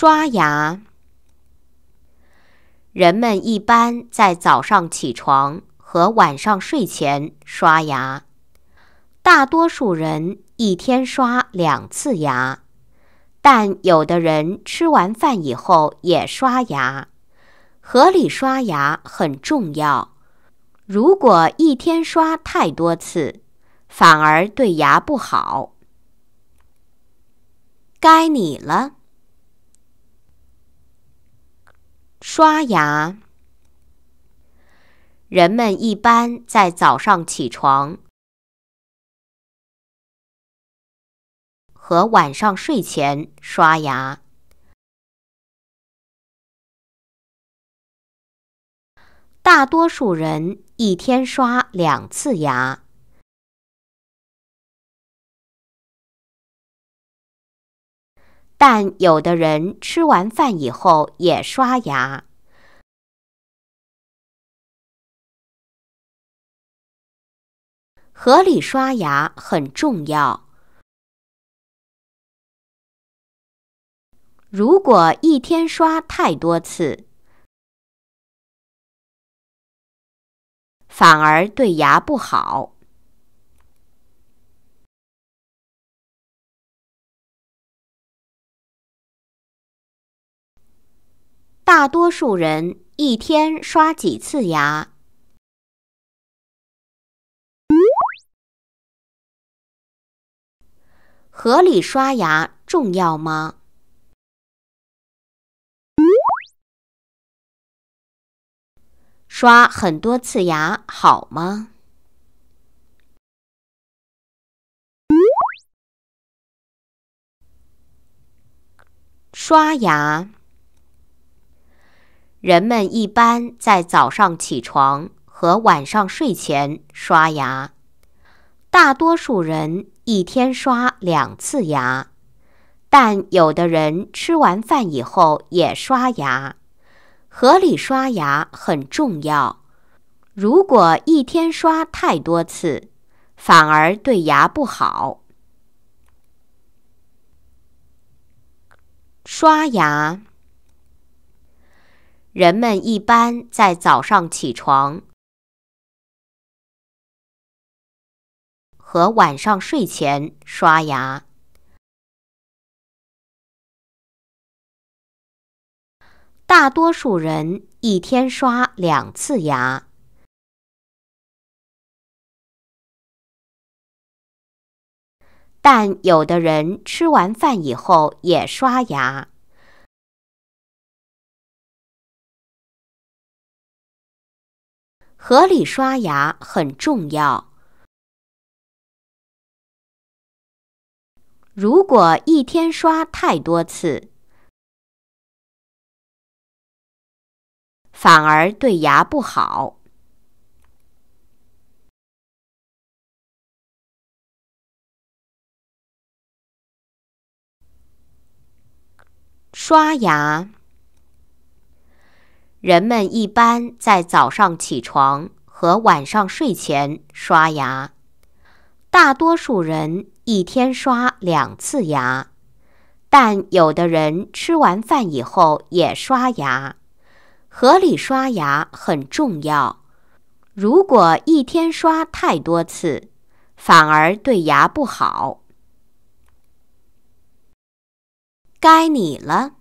刷牙。人们一般在早上起床和晚上睡前刷牙。大多数人一天刷两次牙，但有的人吃完饭以后也刷牙。合理刷牙很重要。如果一天刷太多次，反而对牙不好。该你了。刷牙，人们一般在早上起床和晚上睡前刷牙。大多数人一天刷两次牙。但有的人吃完饭以后也刷牙，合理刷牙很重要。如果一天刷太多次，反而对牙不好。大多数人一天刷几次牙？合理刷牙重要吗？刷很多次牙好吗？刷牙。人们一般在早上起床和晚上睡前刷牙。大多数人一天刷两次牙，但有的人吃完饭以后也刷牙。合理刷牙很重要。如果一天刷太多次，反而对牙不好。刷牙。人们一般在早上起床和晚上睡前刷牙。大多数人一天刷两次牙，但有的人吃完饭以后也刷牙。合理刷牙很重要。如果一天刷太多次，反而对牙不好。刷牙。人们一般在早上起床和晚上睡前刷牙。大多数人一天刷两次牙，但有的人吃完饭以后也刷牙。合理刷牙很重要。如果一天刷太多次，反而对牙不好。该你了。